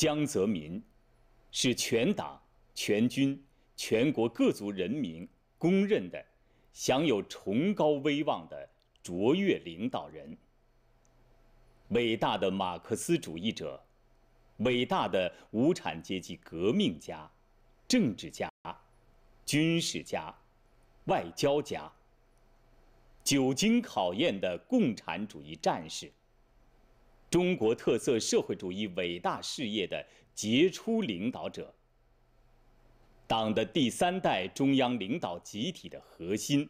江泽民，是全党、全军、全国各族人民公认的、享有崇高威望的卓越领导人。伟大的马克思主义者，伟大的无产阶级革命家、政治家、军事家、外交家。久经考验的共产主义战士。中国特色社会主义伟大事业的杰出领导者，党的第三代中央领导集体的核心，“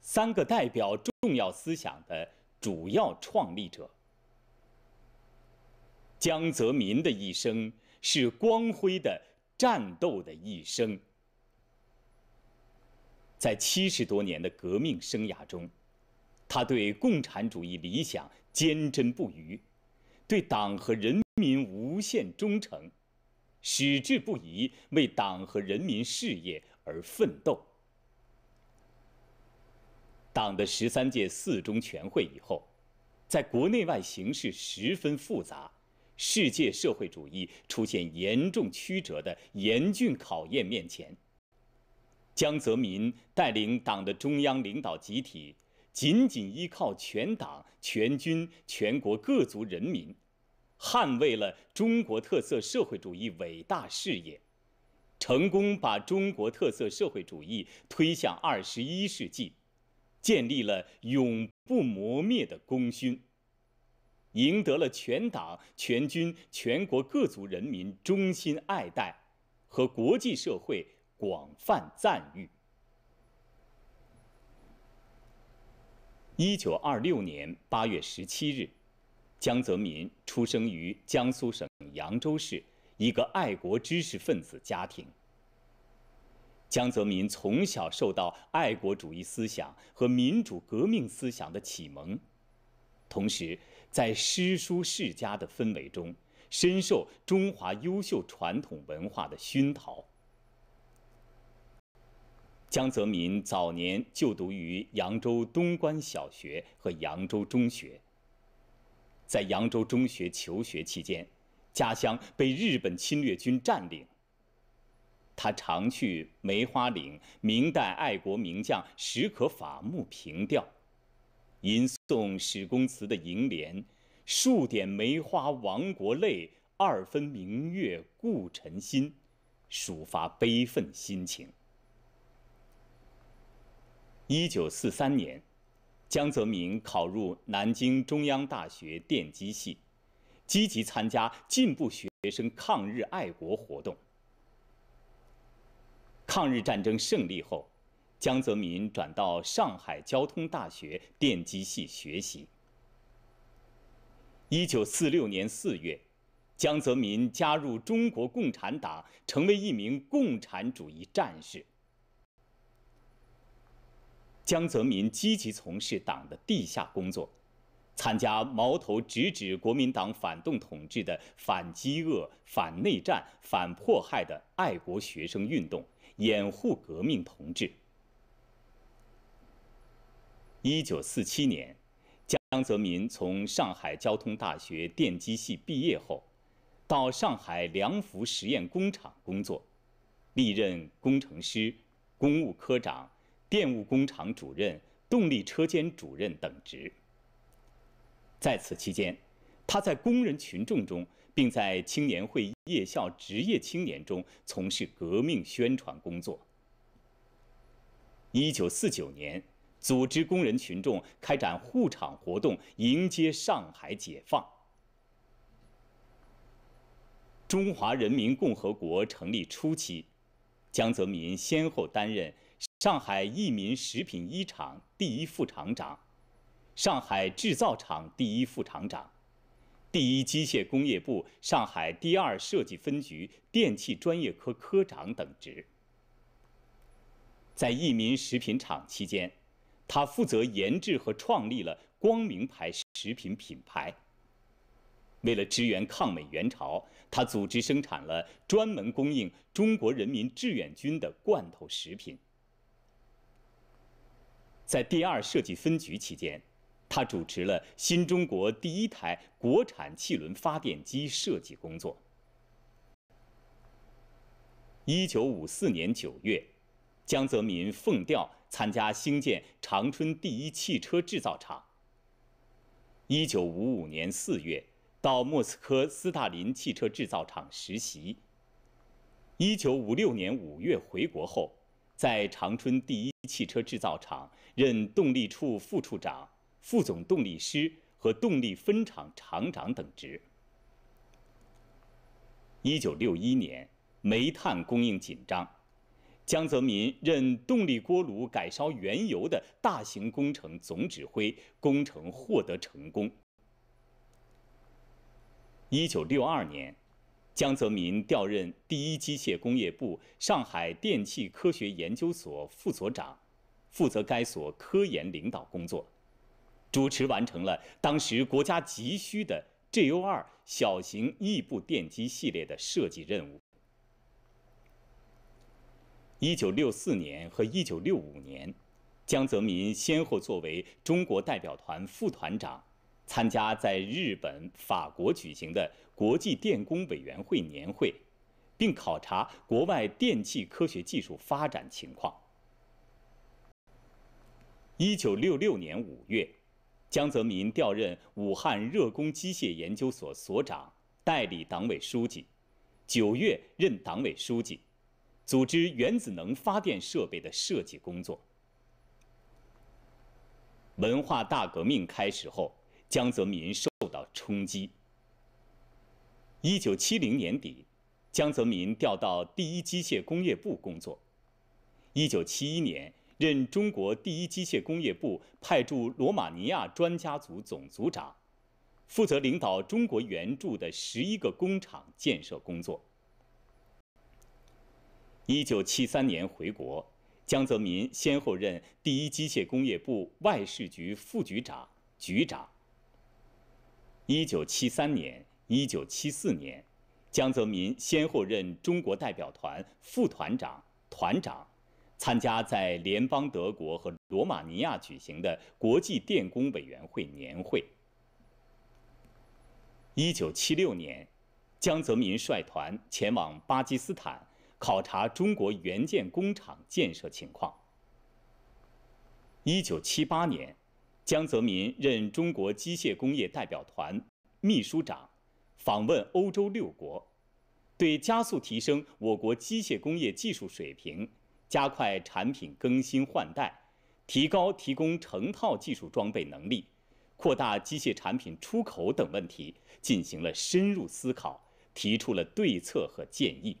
三个代表”重要思想的主要创立者。江泽民的一生是光辉的战斗的一生。在七十多年的革命生涯中，他对共产主义理想坚贞不渝。对党和人民无限忠诚，矢志不移为党和人民事业而奋斗。党的十三届四中全会以后，在国内外形势十分复杂、世界社会主义出现严重曲折的严峻考验面前，江泽民带领党的中央领导集体。紧紧依靠全党全军全国各族人民，捍卫了中国特色社会主义伟大事业，成功把中国特色社会主义推向二十一世纪，建立了永不磨灭的功勋，赢得了全党全军全国各族人民衷心爱戴和国际社会广泛赞誉。一九二六年八月十七日，江泽民出生于江苏省扬州市一个爱国知识分子家庭。江泽民从小受到爱国主义思想和民主革命思想的启蒙，同时在诗书世家的氛围中，深受中华优秀传统文化的熏陶。江泽民早年就读于扬州东关小学和扬州中学。在扬州中学求学期间，家乡被日本侵略军占领。他常去梅花岭，明代爱国名将史可法墓凭吊，吟诵史公祠的楹联：“数点梅花亡国泪，二分明月故臣心”，抒发悲愤心情。一九四三年，江泽民考入南京中央大学电机系，积极参加进步学生抗日爱国活动。抗日战争胜利后，江泽民转到上海交通大学电机系学习。一九四六年四月，江泽民加入中国共产党，成为一名共产主义战士。江泽民积极从事党的地下工作，参加矛头直指国民党反动统治的反饥饿、反内战、反迫害的爱国学生运动，掩护革命同志。一九四七年，江泽民从上海交通大学电机系毕业后，到上海良福实验工厂工作，历任工程师、公务科长。电务工厂主任、动力车间主任等职。在此期间，他在工人群众中，并在青年会夜校、职业青年中从事革命宣传工作。一九四九年，组织工人群众开展护厂活动，迎接上海解放。中华人民共和国成立初期，江泽民先后担任。上海益民食品一厂第一副厂长，上海制造厂第一副厂长，第一机械工业部上海第二设计分局电器专业科科长等职。在益民食品厂期间，他负责研制和创立了光明牌食品品牌。为了支援抗美援朝，他组织生产了专门供应中国人民志愿军的罐头食品。在第二设计分局期间，他主持了新中国第一台国产汽轮发电机设计工作。一九五四年九月，江泽民奉调参加兴建长春第一汽车制造厂。一九五五年四月到莫斯科斯大林汽车制造厂实习。一九五六年五月回国后，在长春第一汽车制造厂。任动力处副处长、副总动力师和动力分厂厂长等职。一九六一年，煤炭供应紧张，江泽民任动力锅炉改烧原油的大型工程总指挥，工程获得成功。一九六二年，江泽民调任第一机械工业部上海电气科学研究所副所长。负责该所科研领导工作，主持完成了当时国家急需的 JU 2小型异步电机系列的设计任务。一九六四年和一九六五年，江泽民先后作为中国代表团副团长，参加在日本、法国举行的国际电工委员会年会，并考察国外电气科学技术发展情况。一九六六年五月，江泽民调任武汉热工机械研究所所长，代理党委书记；九月任党委书记，组织原子能发电设备的设计工作。文化大革命开始后，江泽民受到冲击。一九七零年底，江泽民调到第一机械工业部工作；一九七一年。任中国第一机械工业部派驻罗马尼亚专家组总组长，负责领导中国援助的十一个工厂建设工作。一九七三年回国，江泽民先后任第一机械工业部外事局副局长、局长。一九七三年、一九七四年，江泽民先后任中国代表团副团长、团长。参加在联邦德国和罗马尼亚举行的国际电工委员会年会。一九七六年，江泽民率团前往巴基斯坦考察中国援建工厂建设情况。一九七八年，江泽民任中国机械工业代表团秘书长，访问欧洲六国，对加速提升我国机械工业技术水平。加快产品更新换代，提高提供成套技术装备能力，扩大机械产品出口等问题进行了深入思考，提出了对策和建议。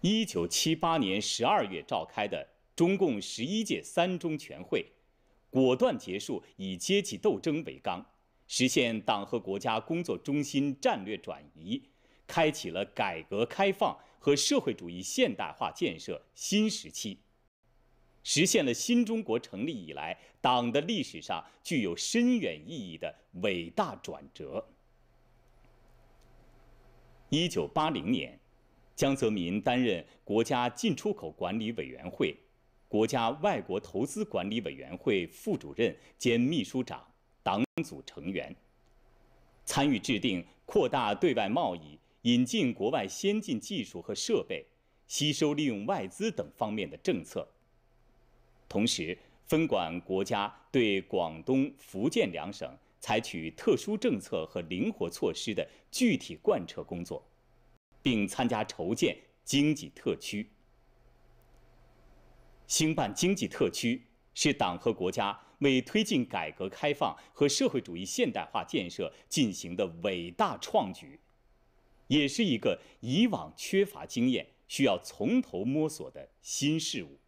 一九七八年十二月召开的中共十一届三中全会，果断结束以阶级斗争为纲，实现党和国家工作中心战略转移，开启了改革开放。和社会主义现代化建设新时期，实现了新中国成立以来党的历史上具有深远意义的伟大转折。一九八零年，江泽民担任国家进出口管理委员会、国家外国投资管理委员会副主任兼秘书长、党组成员，参与制定扩大对外贸易。引进国外先进技术和设备，吸收利用外资等方面的政策。同时，分管国家对广东、福建两省采取特殊政策和灵活措施的具体贯彻工作，并参加筹建经济特区。兴办经济特区是党和国家为推进改革开放和社会主义现代化建设进行的伟大创举。也是一个以往缺乏经验、需要从头摸索的新事物。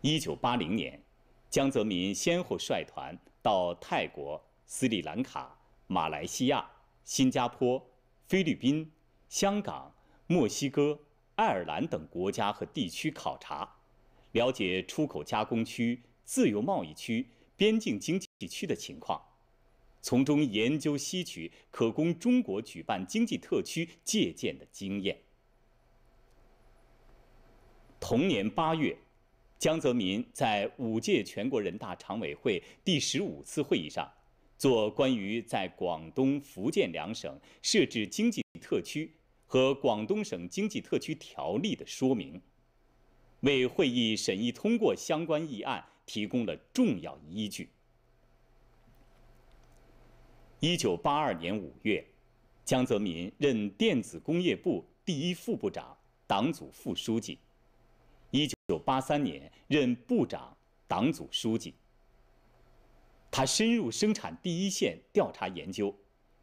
一九八零年，江泽民先后率团到泰国、斯里兰卡、马来西亚、新加坡、菲律宾、香港、墨西哥、爱尔兰等国家和地区考察，了解出口加工区、自由贸易区、边境经济区的情况。从中研究吸取可供中国举办经济特区借鉴的经验。同年八月，江泽民在五届全国人大常委会第十五次会议上，做关于在广东、福建两省设置经济特区和《广东省经济特区条例》的说明，为会议审议通过相关议案提供了重要依据。一九八二年五月，江泽民任电子工业部第一副部长、党组副书记。一九八三年任部长、党组书记。他深入生产第一线调查研究，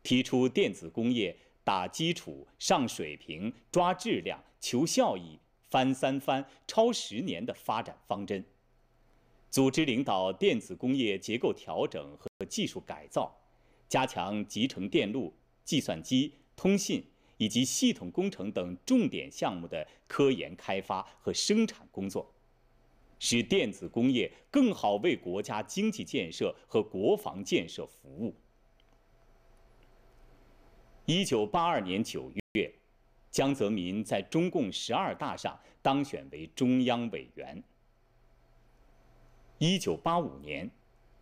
提出电子工业打基础、上水平、抓质量、求效益、翻三番、超十年的发展方针，组织领导电子工业结构调整和技术改造。加强集成电路、计算机、通信以及系统工程等重点项目的科研开发和生产工作，使电子工业更好为国家经济建设和国防建设服务。一九八二年九月，江泽民在中共十二大上当选为中央委员。一九八五年，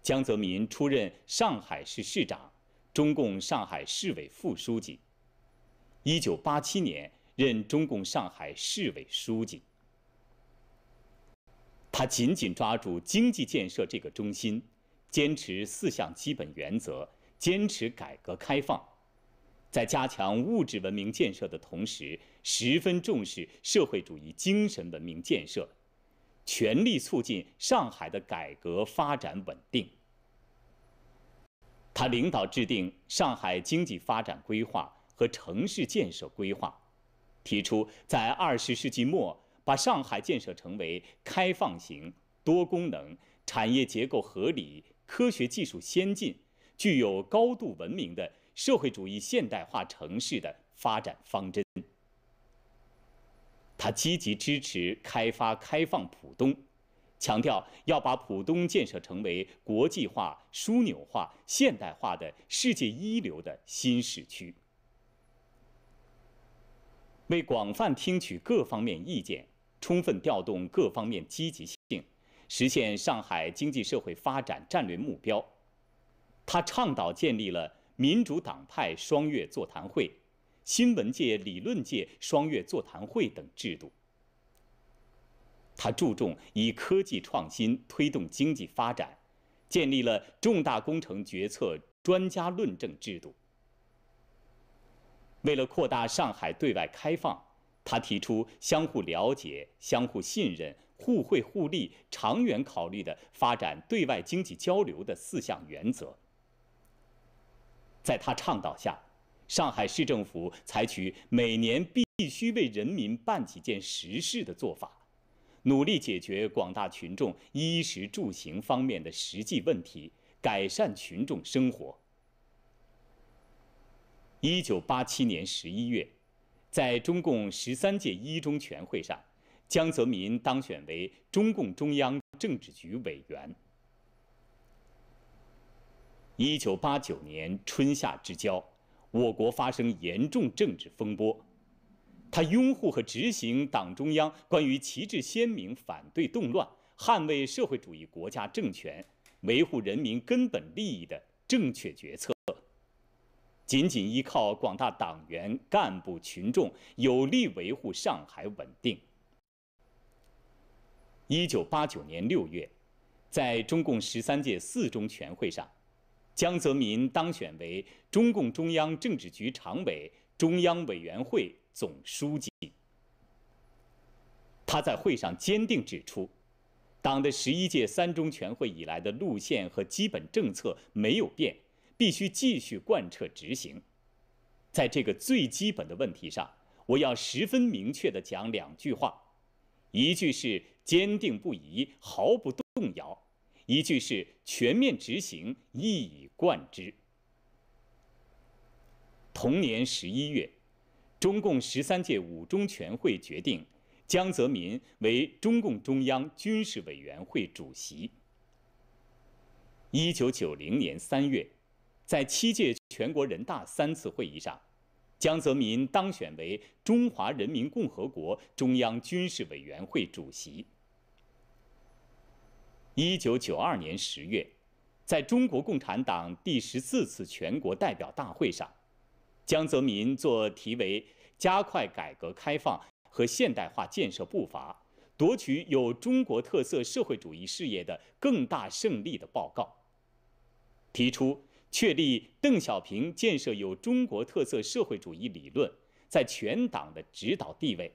江泽民出任上海市市长。中共上海市委副书记，一九八七年任中共上海市委书记。他紧紧抓住经济建设这个中心，坚持四项基本原则，坚持改革开放，在加强物质文明建设的同时，十分重视社会主义精神文明建设，全力促进上海的改革发展稳定。他领导制定上海经济发展规划和城市建设规划，提出在二十世纪末把上海建设成为开放型、多功能、产业结构合理、科学技术先进、具有高度文明的社会主义现代化城市的发展方针。他积极支持开发开放浦东。强调要把浦东建设成为国际化、枢纽化、现代化的世界一流的新市区。为广泛听取各方面意见，充分调动各方面积极性，实现上海经济社会发展战略目标，他倡导建立了民主党派双月座谈会、新闻界理论界双月座谈会等制度。他注重以科技创新推动经济发展，建立了重大工程决策专家论证制度。为了扩大上海对外开放，他提出相互了解、相互信任、互惠互利、长远考虑的发展对外经济交流的四项原则。在他倡导下，上海市政府采取每年必须为人民办几件实事的做法。努力解决广大群众衣食住行方面的实际问题，改善群众生活。一九八七年十一月，在中共十三届一中全会上，江泽民当选为中共中央政治局委员。一九八九年春夏之交，我国发生严重政治风波。他拥护和执行党中央关于旗帜鲜明反对动乱、捍卫社会主义国家政权、维护人民根本利益的正确决策，紧紧依靠广大党员干部群众，有力维护上海稳定。一九八九年六月，在中共十三届四中全会上，江泽民当选为中共中央政治局常委、中央委员会。总书记，他在会上坚定指出，党的十一届三中全会以来的路线和基本政策没有变，必须继续贯彻执行。在这个最基本的问题上，我要十分明确的讲两句话：，一句是坚定不移，毫不动摇；，一句是全面执行，一以贯之。同年十一月。中共十三届五中全会决定，江泽民为中共中央军事委员会主席。一九九零年三月，在七届全国人大三次会议上，江泽民当选为中华人民共和国中央军事委员会主席。一九九二年十月，在中国共产党第十四次全国代表大会上。江泽民作题为《加快改革开放和现代化建设步伐，夺取有中国特色社会主义事业的更大胜利》的报告，提出确立邓小平建设有中国特色社会主义理论在全党的指导地位，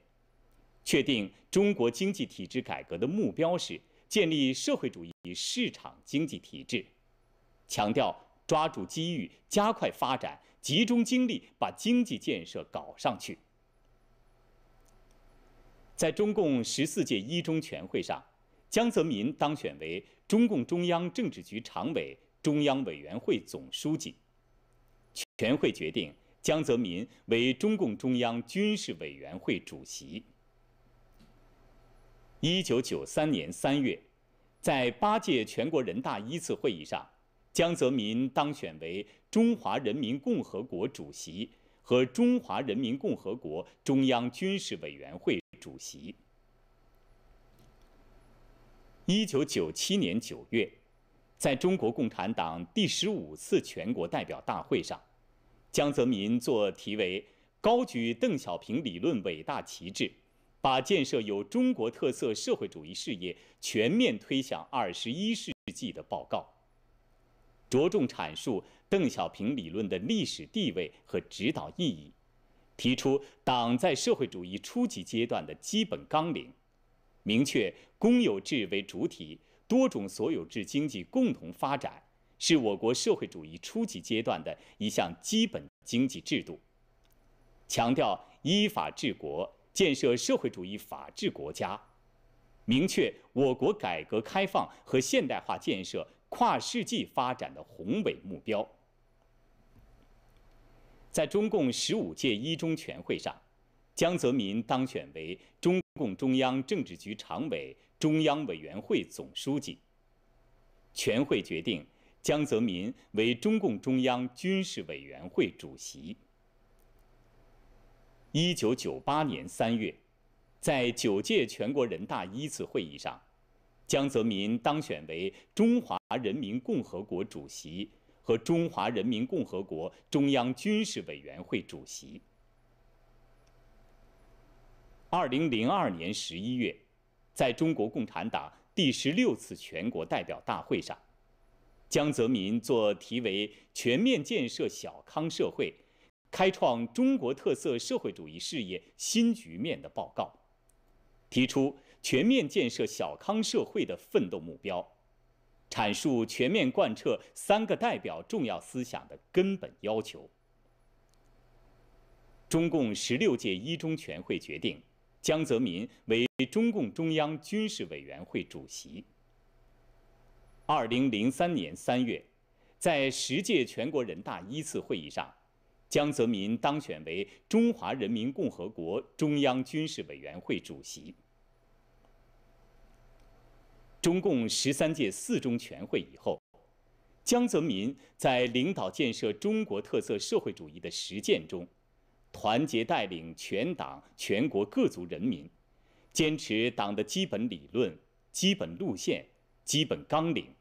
确定中国经济体制改革的目标是建立社会主义市场经济体制，强调抓住机遇，加快发展。集中精力把经济建设搞上去。在中共十四届一中全会上，江泽民当选为中共中央政治局常委、中央委员会总书记。全会决定江泽民为中共中央军事委员会主席。一九九三年三月，在八届全国人大一次会议上，江泽民当选为。中华人民共和国主席和中华人民共和国中央军事委员会主席。一九九七年九月，在中国共产党第十五次全国代表大会上，江泽民作题为《高举邓小平理论伟大旗帜，把建设有中国特色社会主义事业全面推向二十一世纪》的报告。着重阐述邓小平理论的历史地位和指导意义，提出党在社会主义初级阶段的基本纲领，明确公有制为主体、多种所有制经济共同发展是我国社会主义初级阶段的一项基本经济制度，强调依法治国，建设社会主义法治国家，明确我国改革开放和现代化建设。跨世纪发展的宏伟目标，在中共十五届一中全会上，江泽民当选为中共中央政治局常委、中央委员会总书记。全会决定江泽民为中共中央军事委员会主席。一九九八年三月，在九届全国人大一次会议上。江泽民当选为中华人民共和国主席和中华人民共和国中央军事委员会主席。二零零二年十一月，在中国共产党第十六次全国代表大会上，江泽民作题为《全面建设小康社会，开创中国特色社会主义事业新局面》的报告，提出。全面建设小康社会的奋斗目标，阐述全面贯彻“三个代表”重要思想的根本要求。中共十六届一中全会决定，江泽民为中共中央军事委员会主席。二零零三年三月，在十届全国人大一次会议上，江泽民当选为中华人民共和国中央军事委员会主席。中共十三届四中全会以后，江泽民在领导建设中国特色社会主义的实践中，团结带领全党全国各族人民，坚持党的基本理论、基本路线、基本纲领，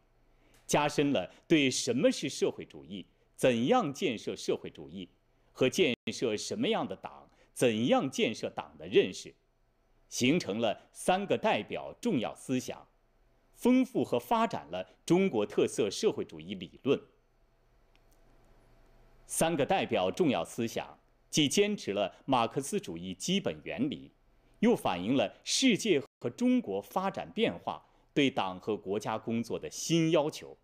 加深了对什么是社会主义、怎样建设社会主义，和建设什么样的党、怎样建设党的认识，形成了“三个代表”重要思想。丰富和发展了中国特色社会主义理论。三个代表重要思想既坚持了马克思主义基本原理，又反映了世界和中国发展变化对党和国家工作的新要求，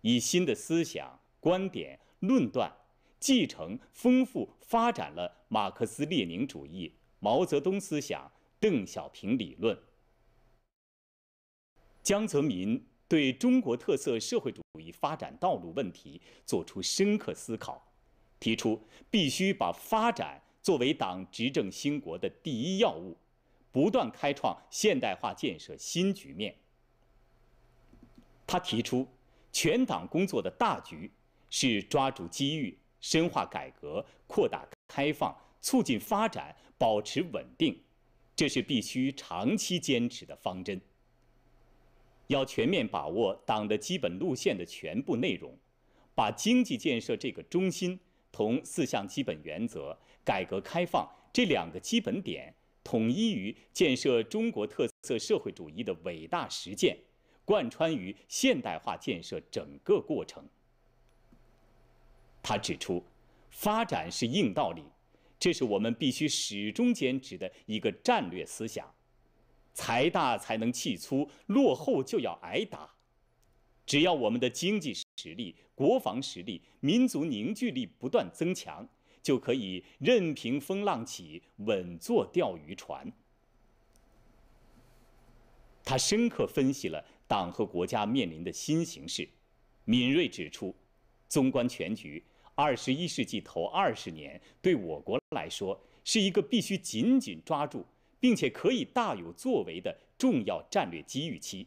以新的思想观点论断，继承、丰富、发展了马克思列宁主义、毛泽东思想、邓小平理论。江泽民对中国特色社会主义发展道路问题作出深刻思考，提出必须把发展作为党执政兴国的第一要务，不断开创现代化建设新局面。他提出，全党工作的大局是抓住机遇、深化改革、扩大开放、促进发展、保持稳定，这是必须长期坚持的方针。要全面把握党的基本路线的全部内容，把经济建设这个中心同四项基本原则、改革开放这两个基本点统一于建设中国特色社会主义的伟大实践，贯穿于现代化建设整个过程。他指出，发展是硬道理，这是我们必须始终坚持的一个战略思想。财大才能气粗，落后就要挨打。只要我们的经济实力、国防实力、民族凝聚力不断增强，就可以任凭风浪起，稳坐钓鱼船。他深刻分析了党和国家面临的新形势，敏锐指出：，纵观全局，二十一世纪头二十年对我国来说是一个必须紧紧抓住。并且可以大有作为的重要战略机遇期，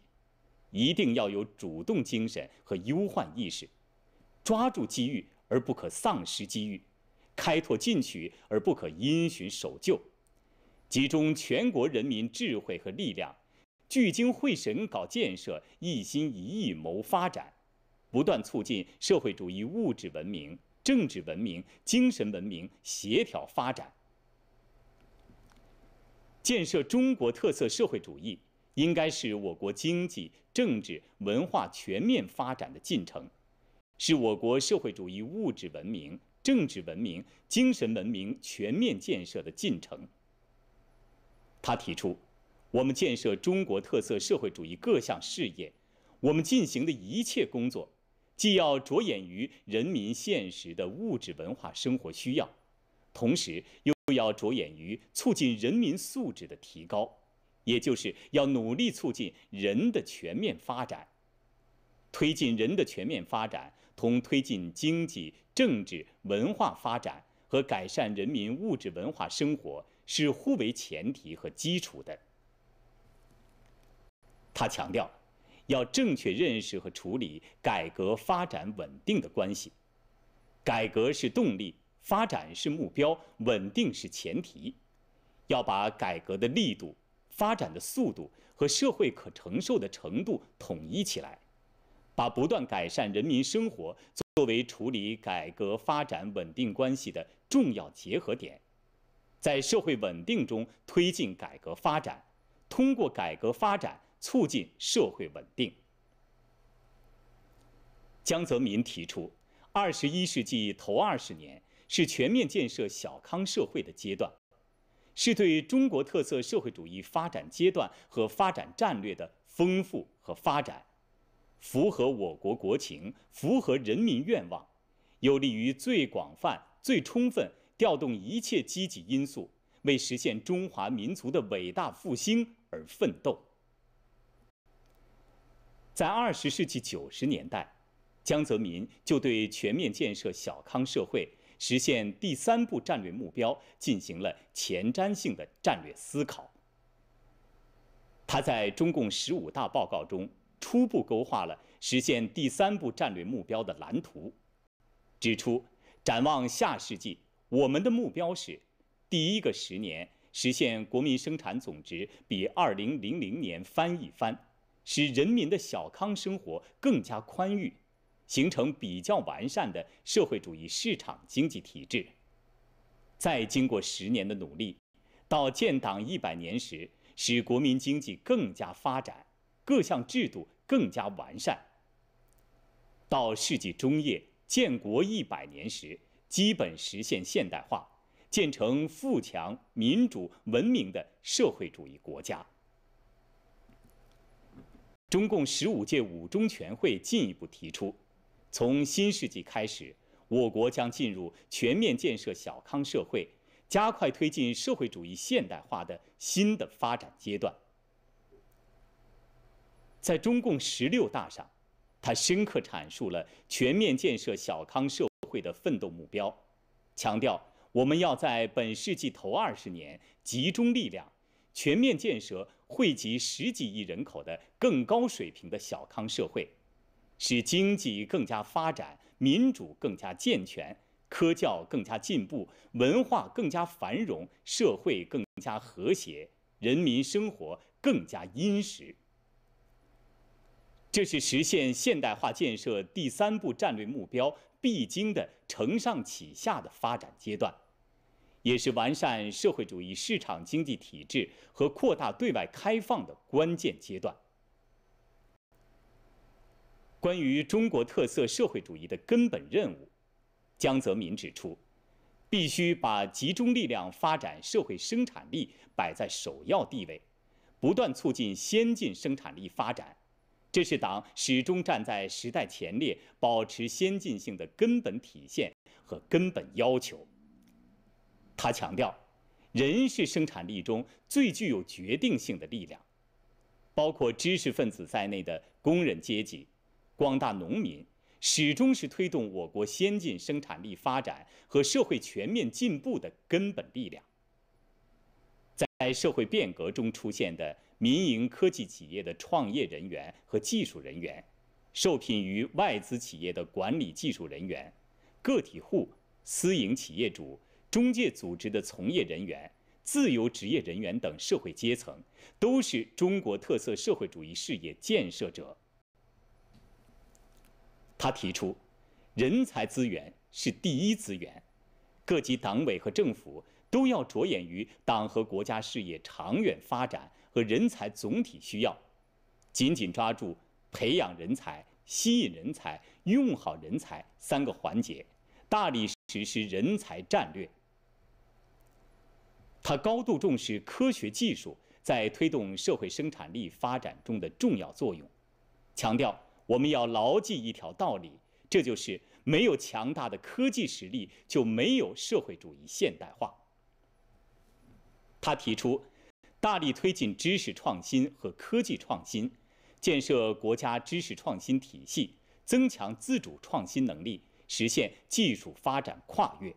一定要有主动精神和忧患意识，抓住机遇而不可丧失机遇，开拓进取而不可因循守旧，集中全国人民智慧和力量，聚精会神搞建设，一心一意谋发展，不断促进社会主义物质文明、政治文明、精神文明协调发展。建设中国特色社会主义，应该是我国经济、政治、文化全面发展的进程，是我国社会主义物质文明、政治文明、精神文明全面建设的进程。他提出，我们建设中国特色社会主义各项事业，我们进行的一切工作，既要着眼于人民现实的物质文化生活需要，同时又。又要着眼于促进人民素质的提高，也就是要努力促进人的全面发展。推进人的全面发展同推进经济、政治、文化发展和改善人民物质文化生活是互为前提和基础的。他强调，要正确认识和处理改革发展稳定的关系，改革是动力。发展是目标，稳定是前提，要把改革的力度、发展的速度和社会可承受的程度统一起来，把不断改善人民生活作为处理改革发展稳定关系的重要结合点，在社会稳定中推进改革发展，通过改革发展促进社会稳定。江泽民提出，二十一世纪头二十年。是全面建设小康社会的阶段，是对中国特色社会主义发展阶段和发展战略的丰富和发展，符合我国国情，符合人民愿望，有利于最广泛、最充分调动一切积极因素，为实现中华民族的伟大复兴而奋斗。在二十世纪九十年代，江泽民就对全面建设小康社会。实现第三步战略目标进行了前瞻性的战略思考。他在中共十五大报告中初步勾画了实现第三步战略目标的蓝图，指出：展望下世纪，我们的目标是，第一个十年实现国民生产总值比二零零零年翻一番，使人民的小康生活更加宽裕。形成比较完善的社会主义市场经济体制。再经过十年的努力，到建党一百年时，使国民经济更加发展，各项制度更加完善。到世纪中叶，建国一百年时，基本实现现代化，建成富强民主文明的社会主义国家。中共十五届五中全会进一步提出。从新世纪开始，我国将进入全面建设小康社会、加快推进社会主义现代化的新的发展阶段。在中共十六大上，他深刻阐述了全面建设小康社会的奋斗目标，强调我们要在本世纪头二十年集中力量，全面建设惠及十几亿人口的更高水平的小康社会。使经济更加发展，民主更加健全，科教更加进步，文化更加繁荣，社会更加和谐，人民生活更加殷实。这是实现现代化建设第三步战略目标必经的承上启下的发展阶段，也是完善社会主义市场经济体制和扩大对外开放的关键阶段。关于中国特色社会主义的根本任务，江泽民指出，必须把集中力量发展社会生产力摆在首要地位，不断促进先进生产力发展，这是党始终站在时代前列、保持先进性的根本体现和根本要求。他强调，人是生产力中最具有决定性的力量，包括知识分子在内的工人阶级。广大农民始终是推动我国先进生产力发展和社会全面进步的根本力量。在社会变革中出现的民营科技企业的创业人员和技术人员，受聘于外资企业的管理技术人员，个体户、私营企业主、中介组织的从业人员、自由职业人员等社会阶层，都是中国特色社会主义事业建设者。他提出，人才资源是第一资源，各级党委和政府都要着眼于党和国家事业长远发展和人才总体需要，紧紧抓住培养人才、吸引人才、用好人才三个环节，大力实施人才战略。他高度重视科学技术在推动社会生产力发展中的重要作用，强调。我们要牢记一条道理，这就是没有强大的科技实力，就没有社会主义现代化。他提出，大力推进知识创新和科技创新，建设国家知识创新体系，增强自主创新能力，实现技术发展跨越。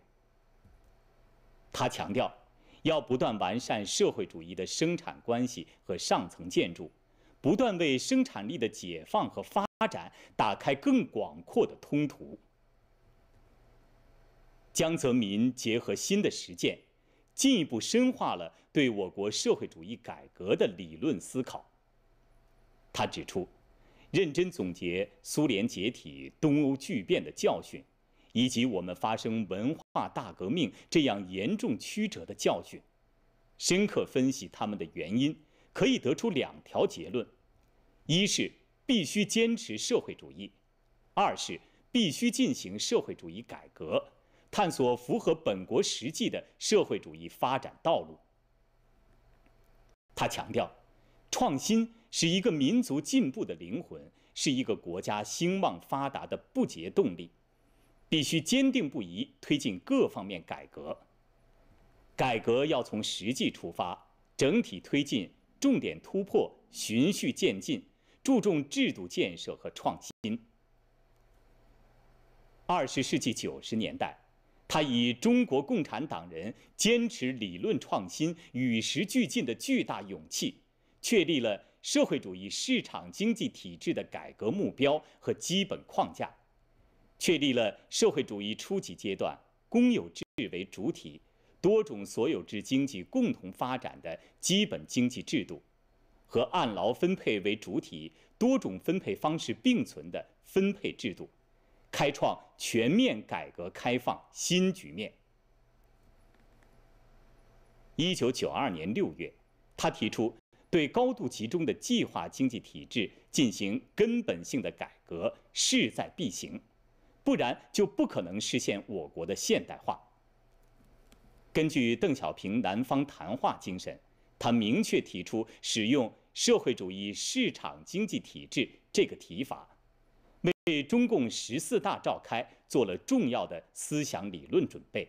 他强调，要不断完善社会主义的生产关系和上层建筑，不断为生产力的解放和发。发展，打开更广阔的通途。江泽民结合新的实践，进一步深化了对我国社会主义改革的理论思考。他指出，认真总结苏联解体、东欧剧变的教训，以及我们发生文化大革命这样严重曲折的教训，深刻分析他们的原因，可以得出两条结论：一是。必须坚持社会主义，二是必须进行社会主义改革，探索符合本国实际的社会主义发展道路。他强调，创新是一个民族进步的灵魂，是一个国家兴旺发达的不竭动力，必须坚定不移推进各方面改革。改革要从实际出发，整体推进，重点突破，循序渐进。注重制度建设和创新。二十世纪九十年代，他以中国共产党人坚持理论创新、与时俱进的巨大勇气，确立了社会主义市场经济体制的改革目标和基本框架，确立了社会主义初级阶段公有制为主体、多种所有制经济共同发展的基本经济制度。和按劳分配为主体、多种分配方式并存的分配制度，开创全面改革开放新局面。一九九二年六月，他提出，对高度集中的计划经济体制进行根本性的改革势在必行，不然就不可能实现我国的现代化。根据邓小平南方谈话精神。他明确提出使用“社会主义市场经济体制”这个提法，为中共十四大召开做了重要的思想理论准备。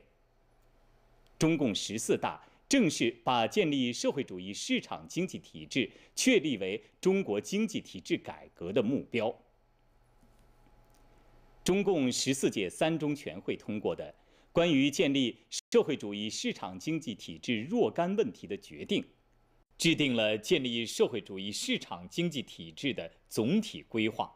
中共十四大正式把建立社会主义市场经济体制确立为中国经济体制改革的目标。中共十四届三中全会通过的《关于建立社会主义市场经济体制若干问题的决定》。制定了建立社会主义市场经济体制的总体规划。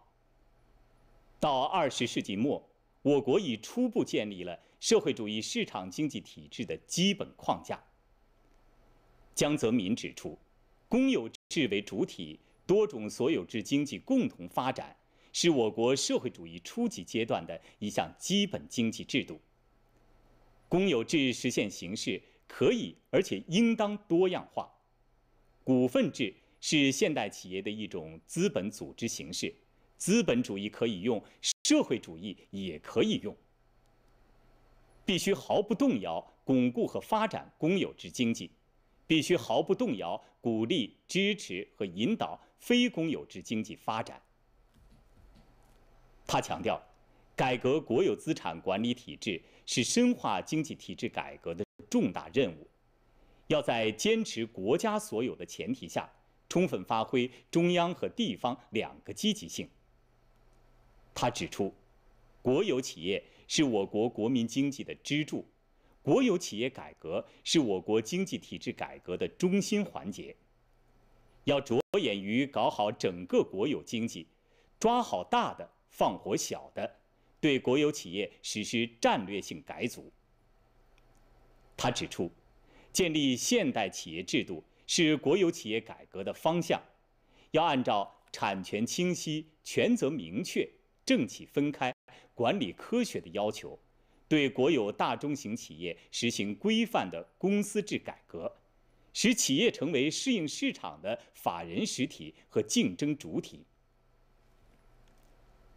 到二十世纪末，我国已初步建立了社会主义市场经济体制的基本框架。江泽民指出，公有制为主体、多种所有制经济共同发展，是我国社会主义初级阶段的一项基本经济制度。公有制实现形式可以而且应当多样化。股份制是现代企业的一种资本组织形式，资本主义可以用，社会主义也可以用。必须毫不动摇巩固和发展公有制经济，必须毫不动摇鼓励、支持和引导非公有制经济发展。他强调，改革国有资产管理体制是深化经济体制改革的重大任务。要在坚持国家所有的前提下，充分发挥中央和地方两个积极性。他指出，国有企业是我国国民经济的支柱，国有企业改革是我国经济体制改革的中心环节。要着眼于搞好整个国有经济，抓好大的，放活小的，对国有企业实施战略性改组。他指出。建立现代企业制度是国有企业改革的方向，要按照产权清晰、权责明确、政企分开、管理科学的要求，对国有大中型企业实行规范的公司制改革，使企业成为适应市场的法人实体和竞争主体。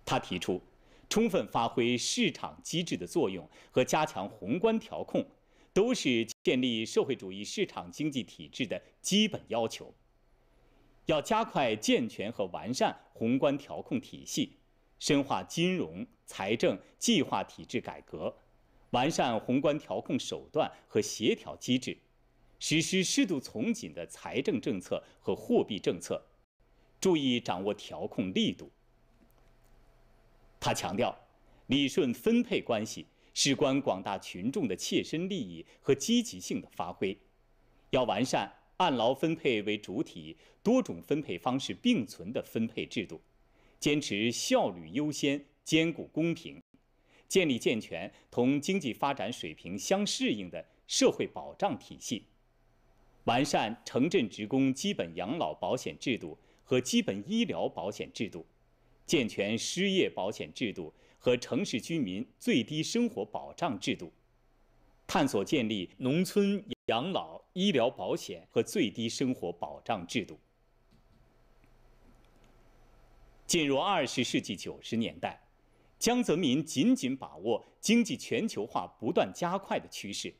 他提出，充分发挥市场机制的作用和加强宏观调控。都是建立社会主义市场经济体制的基本要求。要加快健全和完善宏观调控体系，深化金融、财政、计划体制改革，完善宏观调控手段和协调机制，实施适度从紧的财政政策和货币政策，注意掌握调控力度。他强调，理顺分配关系。事关广大群众的切身利益和积极性的发挥，要完善按劳分配为主体、多种分配方式并存的分配制度，坚持效率优先、兼顾公平，建立健全同经济发展水平相适应的社会保障体系，完善城镇职工基本养老保险制度和基本医疗保险制度，健全失业保险制度。和城市居民最低生活保障制度，探索建立农村养老医疗保险和最低生活保障制度。进入二十世纪九十年代，江泽民紧紧把握经济全球化不断加快的趋势，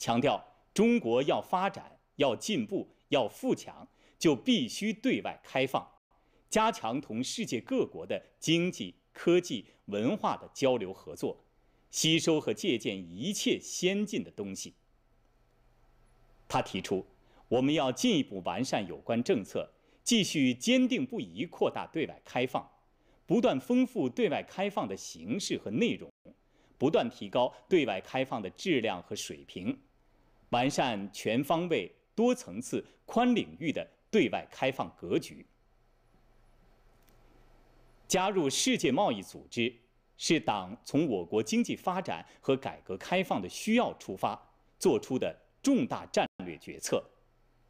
强调中国要发展、要进步、要富强，就必须对外开放，加强同世界各国的经济科技。文化的交流合作，吸收和借鉴一切先进的东西。他提出，我们要进一步完善有关政策，继续坚定不移扩大对外开放，不断丰富对外开放的形式和内容，不断提高对外开放的质量和水平，完善全方位、多层次、宽领域的对外开放格局。加入世界贸易组织，是党从我国经济发展和改革开放的需要出发做出的重大战略决策，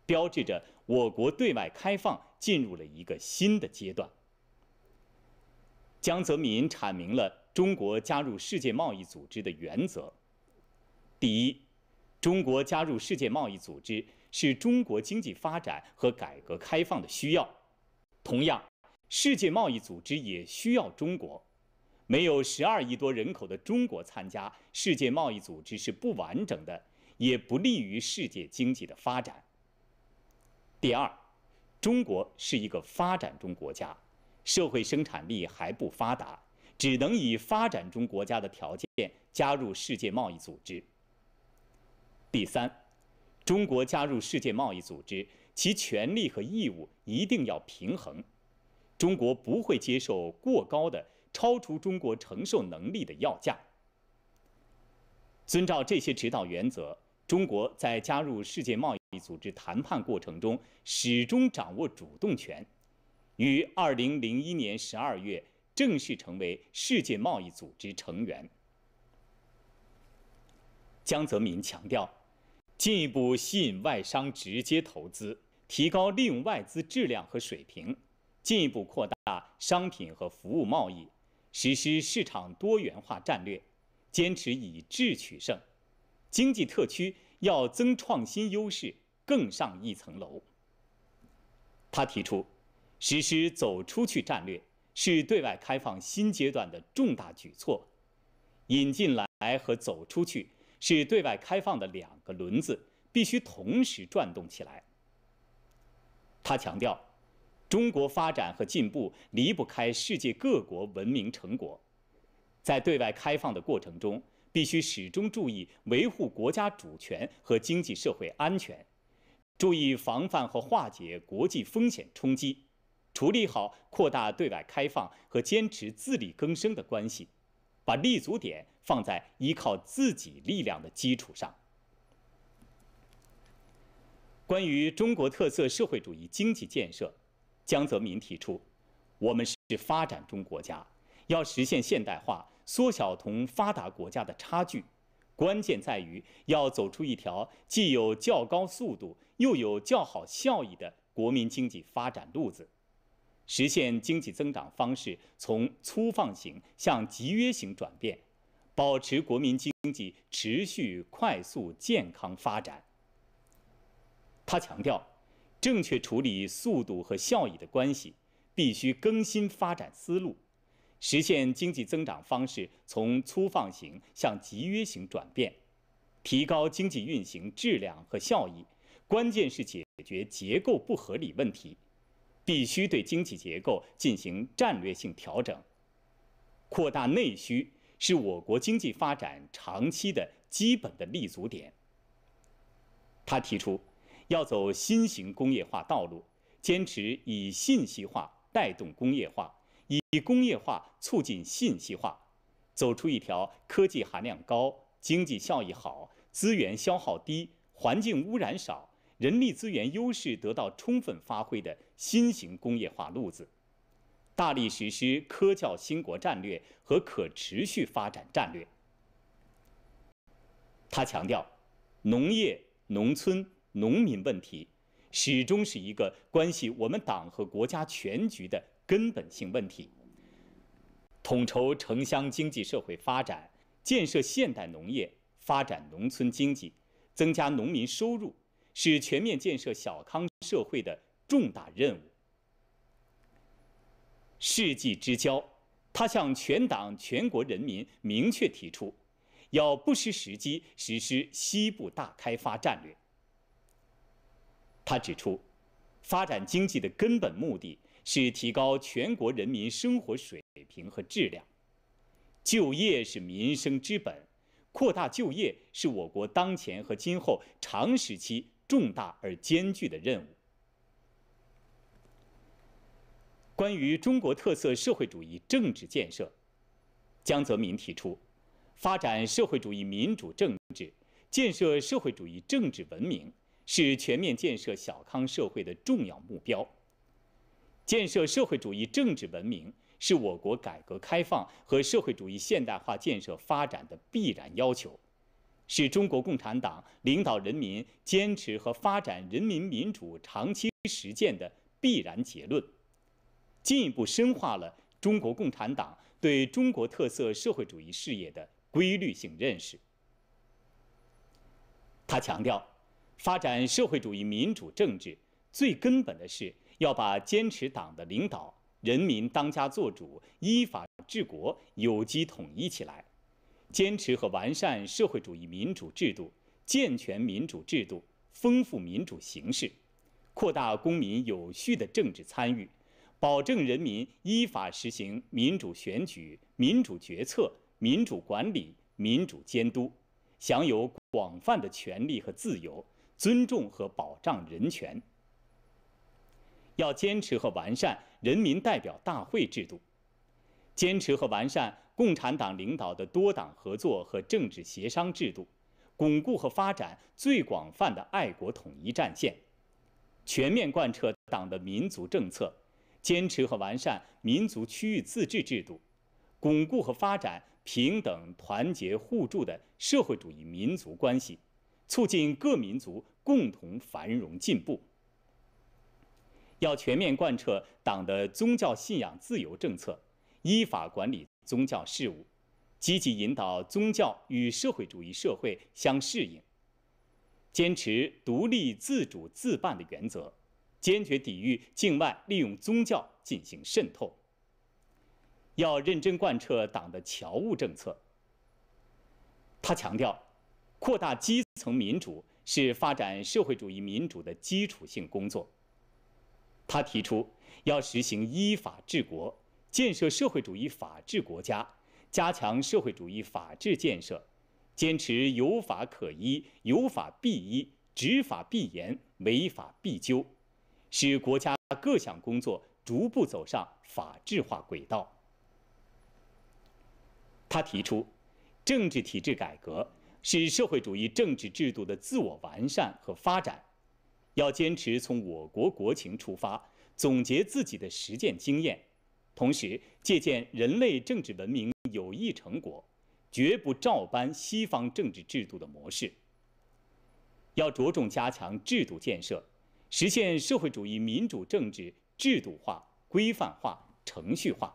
标志着我国对外开放进入了一个新的阶段。江泽民阐明了中国加入世界贸易组织的原则：第一，中国加入世界贸易组织是中国经济发展和改革开放的需要；同样。世界贸易组织也需要中国，没有十二亿多人口的中国参加，世界贸易组织是不完整的，也不利于世界经济的发展。第二，中国是一个发展中国家，社会生产力还不发达，只能以发展中国家的条件加入世界贸易组织。第三，中国加入世界贸易组织，其权利和义务一定要平衡。中国不会接受过高的、超出中国承受能力的要价。遵照这些指导原则，中国在加入世界贸易组织谈判过程中始终掌握主动权，于二零零一年十二月正式成为世界贸易组织成员。江泽民强调，进一步吸引外商直接投资，提高利用外资质量和水平。进一步扩大商品和服务贸易，实施市场多元化战略，坚持以质取胜。经济特区要增创新优势，更上一层楼。他提出，实施“走出去”战略是对外开放新阶段的重大举措。引进来和走出去是对外开放的两个轮子，必须同时转动起来。他强调。中国发展和进步离不开世界各国文明成果，在对外开放的过程中，必须始终注意维护国家主权和经济社会安全，注意防范和化解国际风险冲击，处理好扩大对外开放和坚持自力更生的关系，把立足点放在依靠自己力量的基础上。关于中国特色社会主义经济建设。江泽民提出，我们是发展中国家，要实现现代化、缩小同发达国家的差距，关键在于要走出一条既有较高速度又有较好效益的国民经济发展路子，实现经济增长方式从粗放型向集约型转变，保持国民经济持续快速健康发展。他强调。正确处理速度和效益的关系，必须更新发展思路，实现经济增长方式从粗放型向集约型转变，提高经济运行质量和效益。关键是解决结构不合理问题，必须对经济结构进行战略性调整。扩大内需是我国经济发展长期的基本的立足点。他提出。要走新型工业化道路，坚持以信息化带动工业化，以工业化促进信息化，走出一条科技含量高、经济效益好、资源消耗低、环境污染少、人力资源优势得到充分发挥的新型工业化路子，大力实施科教兴国战略和可持续发展战略。他强调，农业农村。农民问题始终是一个关系我们党和国家全局的根本性问题。统筹城乡经济社会发展，建设现代农业，发展农村经济，增加农民收入，是全面建设小康社会的重大任务。世纪之交，他向全党全国人民明确提出，要不失时机实施西部大开发战略。他指出，发展经济的根本目的是提高全国人民生活水平和质量。就业是民生之本，扩大就业是我国当前和今后长时期重大而艰巨的任务。关于中国特色社会主义政治建设，江泽民提出，发展社会主义民主政治，建设社会主义政治文明。是全面建设小康社会的重要目标。建设社会主义政治文明，是我国改革开放和社会主义现代化建设发展的必然要求，是中国共产党领导人民坚持和发展人民民主长期实践的必然结论，进一步深化了中国共产党对中国特色社会主义事业的规律性认识。他强调。发展社会主义民主政治，最根本的是要把坚持党的领导、人民当家作主、依法治国有机统一起来。坚持和完善社会主义民主制度，健全民主制度，丰富民主形式，扩大公民有序的政治参与，保证人民依法实行民主选举、民主决策、民主管理、民主监督，享有广泛的权利和自由。尊重和保障人权，要坚持和完善人民代表大会制度，坚持和完善共产党领导的多党合作和政治协商制度，巩固和发展最广泛的爱国统一战线，全面贯彻党的民族政策，坚持和完善民族区域自治制度，巩固和发展平等团结互助的社会主义民族关系。促进各民族共同繁荣进步。要全面贯彻党的宗教信仰自由政策，依法管理宗教事务，积极引导宗教与社会主义社会相适应，坚持独立自主自办的原则，坚决抵御境外利用宗教进行渗透。要认真贯彻党的侨务政策。他强调。扩大基层民主是发展社会主义民主的基础性工作。他提出要实行依法治国，建设社会主义法治国家，加强社会主义法治建设，坚持有法可依、有法必依、执法必严、违法必究，使国家各项工作逐步走上法治化轨道。他提出，政治体制改革。是社会主义政治制度的自我完善和发展，要坚持从我国国情出发，总结自己的实践经验，同时借鉴人类政治文明有益成果，绝不照搬西方政治制度的模式。要着重加强制度建设，实现社会主义民主政治制度化、规范化、程序化。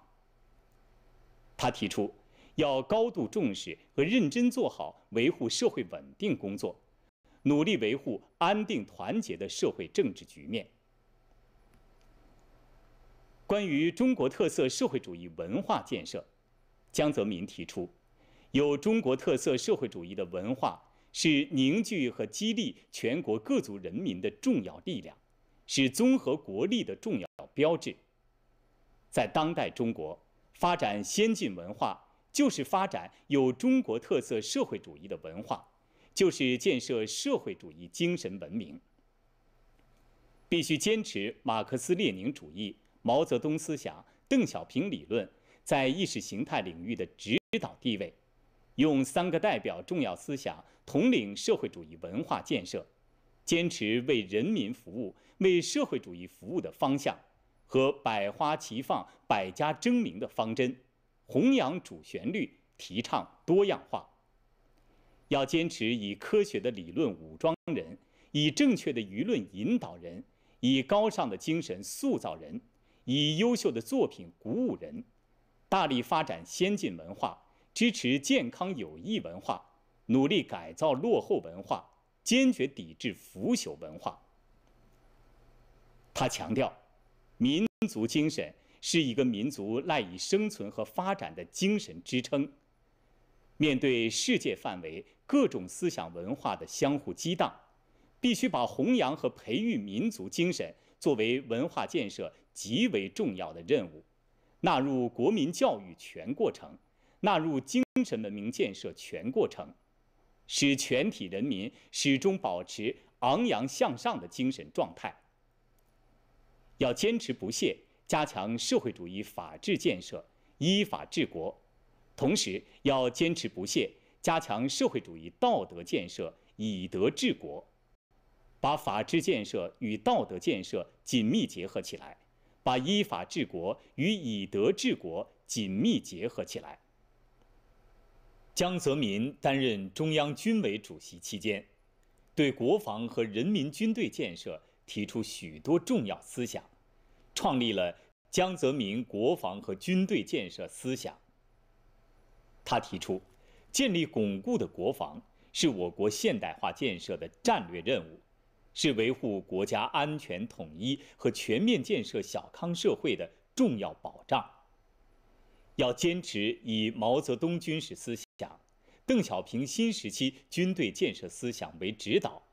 他提出。要高度重视和认真做好维护社会稳定工作，努力维护安定团结的社会政治局面。关于中国特色社会主义文化建设，江泽民提出，有中国特色社会主义的文化是凝聚和激励全国各族人民的重要力量，是综合国力的重要标志。在当代中国，发展先进文化。就是发展有中国特色社会主义的文化，就是建设社会主义精神文明。必须坚持马克思列宁主义、毛泽东思想、邓小平理论在意识形态领域的指导地位，用“三个代表”重要思想统领社会主义文化建设，坚持为人民服务、为社会主义服务的方向和百花齐放、百家争鸣的方针。弘扬主旋律，提倡多样化。要坚持以科学的理论武装人，以正确的舆论引导人，以高尚的精神塑造人，以优秀的作品鼓舞人。大力发展先进文化，支持健康有益文化，努力改造落后文化，坚决抵制腐朽文化。他强调，民族精神。是一个民族赖以生存和发展的精神支撑。面对世界范围各种思想文化的相互激荡，必须把弘扬和培育民族精神作为文化建设极为重要的任务，纳入国民教育全过程，纳入精神文明建设全过程，使全体人民始终保持昂扬向上的精神状态。要坚持不懈。加强社会主义法治建设，依法治国；同时，要坚持不懈加强社会主义道德建设，以德治国，把法治建设与道德建设紧密结合起来，把依法治国与以德治国紧密结合起来。江泽民担任中央军委主席期间，对国防和人民军队建设提出许多重要思想。创立了江泽民国防和军队建设思想。他提出，建立巩固的国防是我国现代化建设的战略任务，是维护国家安全统一和全面建设小康社会的重要保障。要坚持以毛泽东军事思想、邓小平新时期军队建设思想为指导，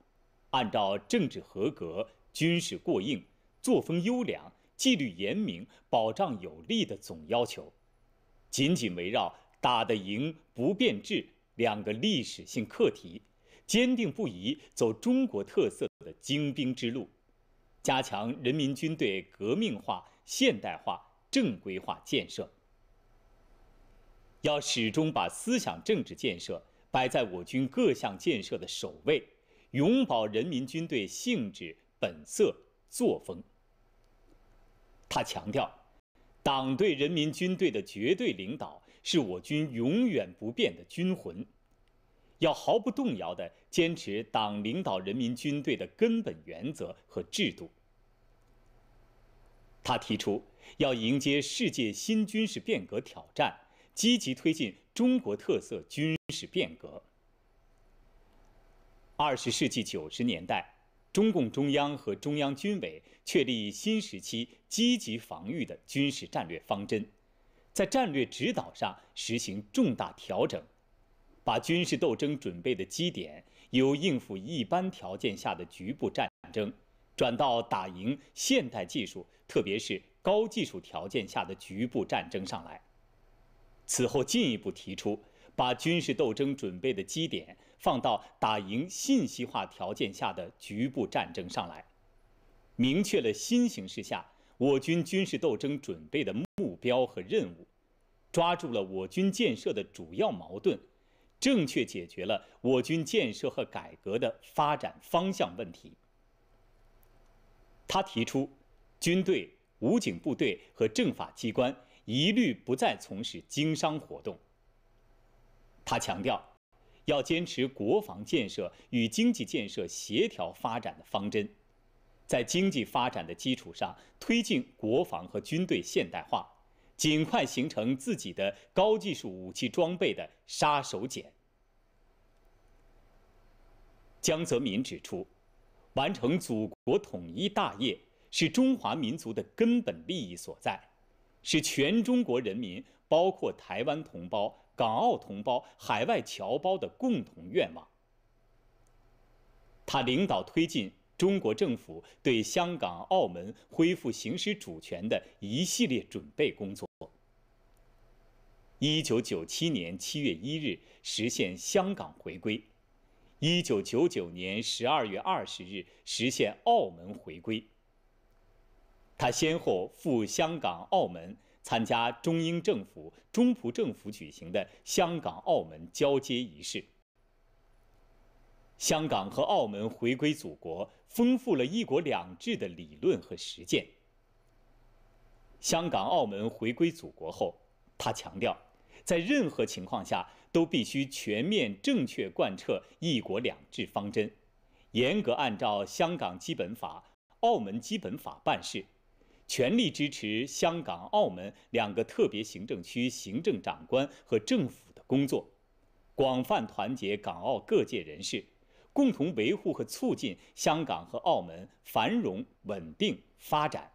按照政治合格、军事过硬、作风优良。纪律严明、保障有力的总要求，紧紧围绕打得赢、不变质两个历史性课题，坚定不移走中国特色的精兵之路，加强人民军队革命化、现代化、正规化建设。要始终把思想政治建设摆在我军各项建设的首位，永葆人民军队性质、本色、作风。他强调，党对人民军队的绝对领导是我军永远不变的军魂，要毫不动摇地坚持党领导人民军队的根本原则和制度。他提出，要迎接世界新军事变革挑战，积极推进中国特色军事变革。二十世纪九十年代。中共中央和中央军委确立新时期积极防御的军事战略方针，在战略指导上实行重大调整，把军事斗争准备的基点由应付一般条件下的局部战争，转到打赢现代技术特别是高技术条件下的局部战争上来。此后进一步提出，把军事斗争准备的基点。放到打赢信息化条件下的局部战争上来，明确了新形势下我军军事斗争准备的目标和任务，抓住了我军建设的主要矛盾，正确解决了我军建设和改革的发展方向问题。他提出，军队、武警部队和政法机关一律不再从事经商活动。他强调。要坚持国防建设与经济建设协调发展的方针，在经济发展的基础上推进国防和军队现代化，尽快形成自己的高技术武器装备的杀手锏。江泽民指出，完成祖国统一大业是中华民族的根本利益所在，是全中国人民包括台湾同胞。港澳同胞、海外侨胞的共同愿望。他领导推进中国政府对香港、澳门恢复行使主权的一系列准备工作。一九九七年七月一日实现香港回归，一九九九年十二月二十日实现澳门回归。他先后赴香港、澳门。参加中英政府、中葡政府举行的香港澳门交接仪式。香港和澳门回归祖国，丰富了一国两制的理论和实践。香港澳门回归祖国后，他强调，在任何情况下都必须全面正确贯彻一国两制方针，严格按照香港基本法、澳门基本法办事。全力支持香港、澳门两个特别行政区行政长官和政府的工作，广泛团结港澳各界人士，共同维护和促进香港和澳门繁荣稳定发展。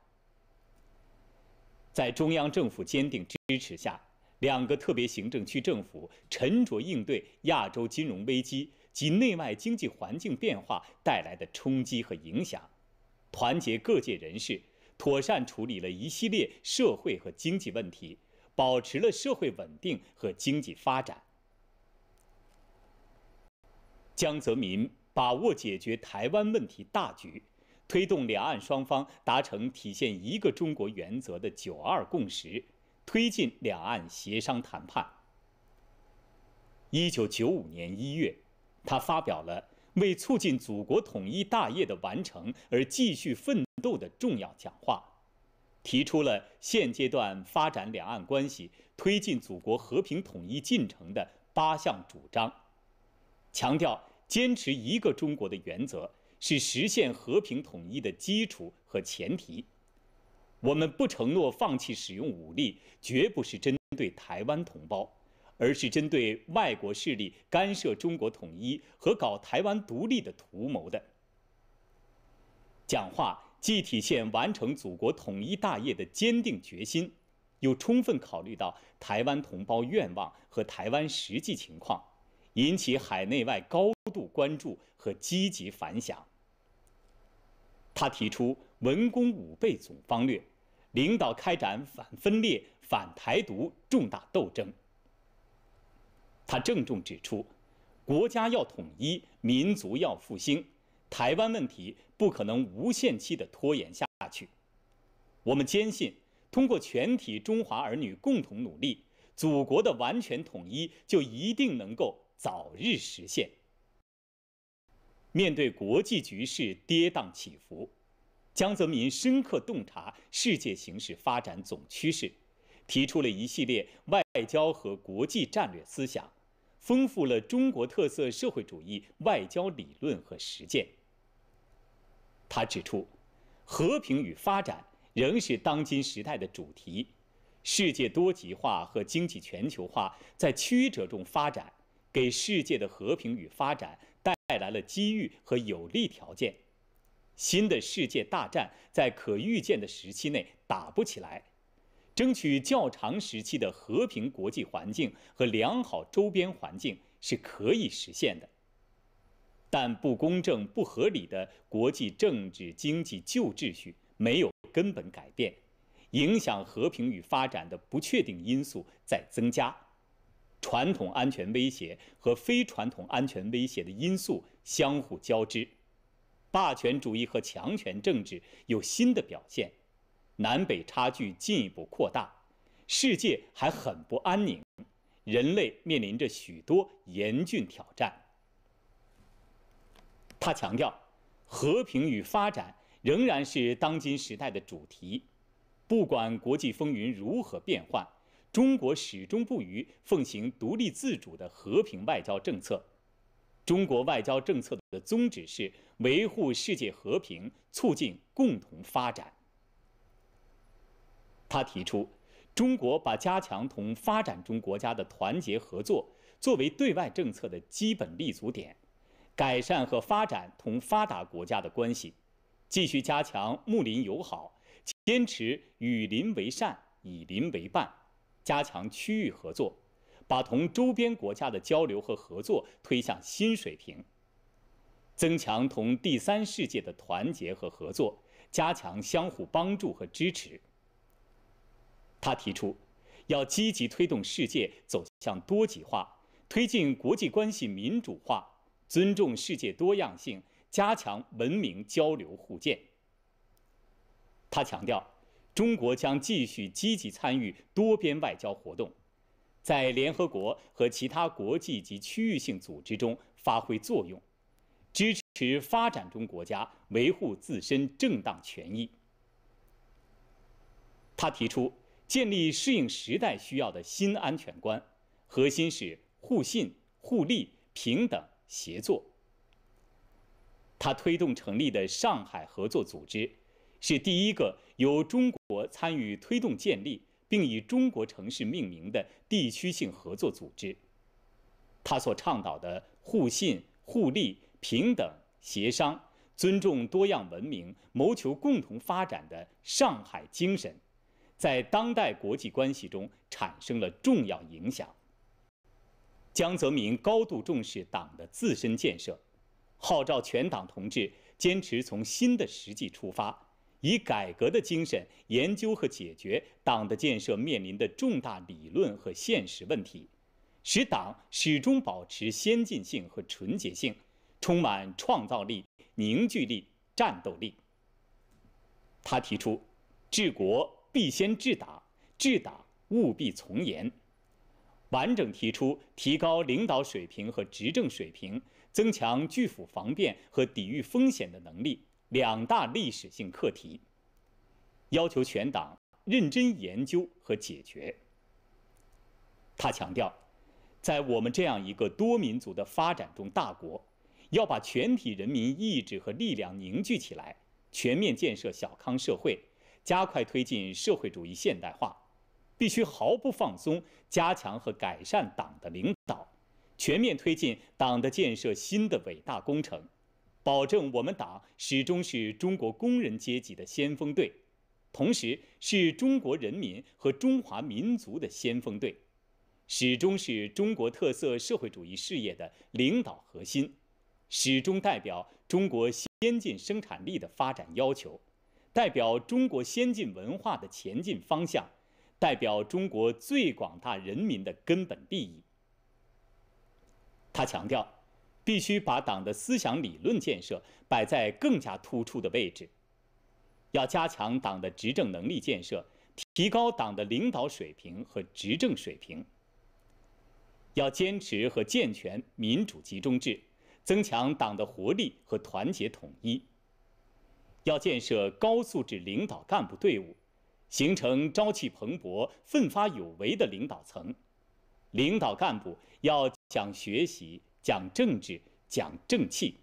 在中央政府坚定支持下，两个特别行政区政府沉着应对亚洲金融危机及内外经济环境变化带来的冲击和影响，团结各界人士。妥善处理了一系列社会和经济问题，保持了社会稳定和经济发展。江泽民把握解决台湾问题大局，推动两岸双方达成体现一个中国原则的“九二共识”，推进两岸协商谈判。一九九五年一月，他发表了。为促进祖国统一大业的完成而继续奋斗的重要讲话，提出了现阶段发展两岸关系、推进祖国和平统一进程的八项主张，强调坚持一个中国的原则是实现和平统一的基础和前提。我们不承诺放弃使用武力，绝不是针对台湾同胞。而是针对外国势力干涉中国统一和搞台湾独立的图谋的。讲话既体现完成祖国统一大业的坚定决心，又充分考虑到台湾同胞愿望和台湾实际情况，引起海内外高度关注和积极反响。他提出“文攻武备”总方略，领导开展反分裂、反台独重大斗争。他郑重指出，国家要统一，民族要复兴，台湾问题不可能无限期的拖延下去。我们坚信，通过全体中华儿女共同努力，祖国的完全统一就一定能够早日实现。面对国际局势跌宕起伏，江泽民深刻洞察世界形势发展总趋势。提出了一系列外交和国际战略思想，丰富了中国特色社会主义外交理论和实践。他指出，和平与发展仍是当今时代的主题，世界多极化和经济全球化在曲折中发展，给世界的和平与发展带来了机遇和有利条件。新的世界大战在可预见的时期内打不起来。争取较长时期的和平国际环境和良好周边环境是可以实现的，但不公正、不合理的国际政治经济旧秩序没有根本改变，影响和平与发展的不确定因素在增加，传统安全威胁和非传统安全威胁的因素相互交织，霸权主义和强权政治有新的表现。南北差距进一步扩大，世界还很不安宁，人类面临着许多严峻挑战。他强调，和平与发展仍然是当今时代的主题。不管国际风云如何变幻，中国始终不渝奉行独立自主的和平外交政策。中国外交政策的宗旨是维护世界和平，促进共同发展。他提出，中国把加强同发展中国家的团结合作作为对外政策的基本立足点，改善和发展同发达国家的关系，继续加强睦邻友好，坚持与邻为善、以邻为伴，加强区域合作，把同周边国家的交流和合作推向新水平，增强同第三世界的团结和合作，加强相互帮助和支持。他提出，要积极推动世界走向多极化，推进国际关系民主化，尊重世界多样性，加强文明交流互鉴。他强调，中国将继续积极参与多边外交活动，在联合国和其他国际及区域性组织中发挥作用，支持发展中国家维护自身正当权益。他提出。建立适应时代需要的新安全观，核心是互信、互利、平等、协作。他推动成立的上海合作组织，是第一个由中国参与推动建立并以中国城市命名的地区性合作组织。他所倡导的互信、互利、平等、协商、尊重多样文明、谋求共同发展的上海精神。在当代国际关系中产生了重要影响。江泽民高度重视党的自身建设，号召全党同志坚持从新的实际出发，以改革的精神研究和解决党的建设面临的重大理论和现实问题，使党始终保持先进性和纯洁性，充满创造力、凝聚力、战斗力。他提出，治国。必先治党，治党务必从严。完整提出提高领导水平和执政水平，增强拒腐防变和抵御风险的能力两大历史性课题，要求全党认真研究和解决。他强调，在我们这样一个多民族的发展中大国，要把全体人民意志和力量凝聚起来，全面建设小康社会。加快推进社会主义现代化，必须毫不放松加强和改善党的领导，全面推进党的建设新的伟大工程，保证我们党始终是中国工人阶级的先锋队，同时是中国人民和中华民族的先锋队，始终是中国特色社会主义事业的领导核心，始终代表中国先进生产力的发展要求。代表中国先进文化的前进方向，代表中国最广大人民的根本利益。他强调，必须把党的思想理论建设摆在更加突出的位置，要加强党的执政能力建设，提高党的领导水平和执政水平。要坚持和健全民主集中制，增强党的活力和团结统一。要建设高素质领导干部队伍，形成朝气蓬勃、奋发有为的领导层。领导干部要讲学习、讲政治、讲正气。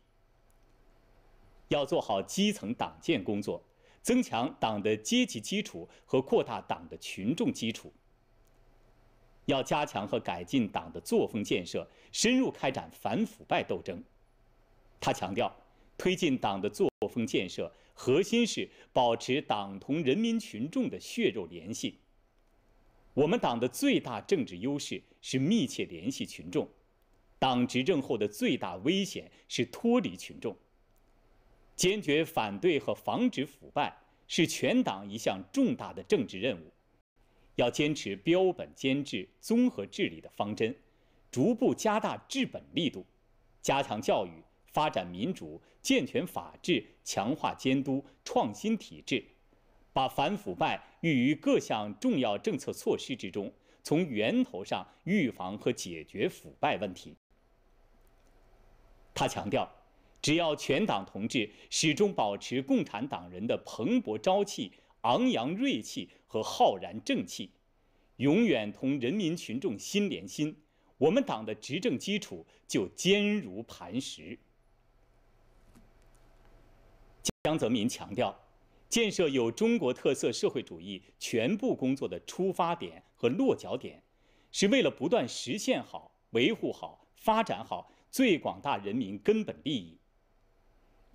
要做好基层党建工作，增强党的阶级基础和扩大党的群众基础。要加强和改进党的作风建设，深入开展反腐败斗争。他强调，推进党的作风建设。核心是保持党同人民群众的血肉联系。我们党的最大政治优势是密切联系群众，党执政后的最大危险是脱离群众。坚决反对和防止腐败是全党一项重大的政治任务，要坚持标本兼治、综合治理的方针，逐步加大治本力度，加强教育，发展民主。健全法治，强化监督，创新体制，把反腐败寓于各项重要政策措施之中，从源头上预防和解决腐败问题。他强调，只要全党同志始终保持共产党人的蓬勃朝气、昂扬锐气和浩然正气，永远同人民群众心连心，我们党的执政基础就坚如磐石。江泽民强调，建设有中国特色社会主义全部工作的出发点和落脚点，是为了不断实现好、维护好、发展好最广大人民根本利益。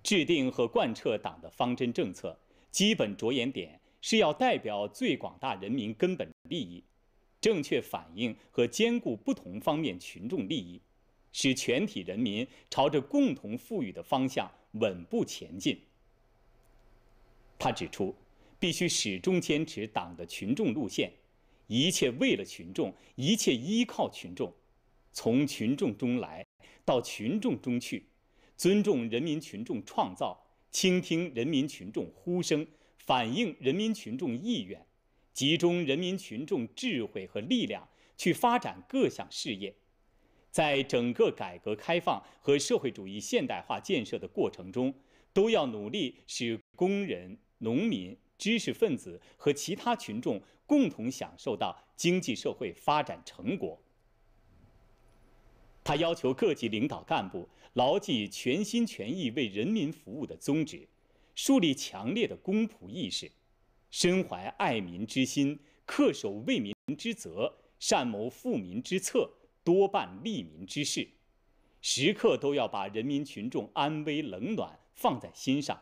制定和贯彻党的方针政策，基本着眼点是要代表最广大人民根本利益，正确反映和兼顾不同方面群众利益，使全体人民朝着共同富裕的方向稳步前进。他指出，必须始终坚持党的群众路线，一切为了群众，一切依靠群众，从群众中来，到群众中去，尊重人民群众创造，倾听人民群众呼声，反映人民群众意愿，集中人民群众智慧和力量去发展各项事业，在整个改革开放和社会主义现代化建设的过程中。都要努力使工人、农民、知识分子和其他群众共同享受到经济社会发展成果。他要求各级领导干部牢记全心全意为人民服务的宗旨，树立强烈的公仆意识，身怀爱民之心，恪守为民之责，善谋富民之策，多办利民之事，时刻都要把人民群众安危冷暖。放在心上，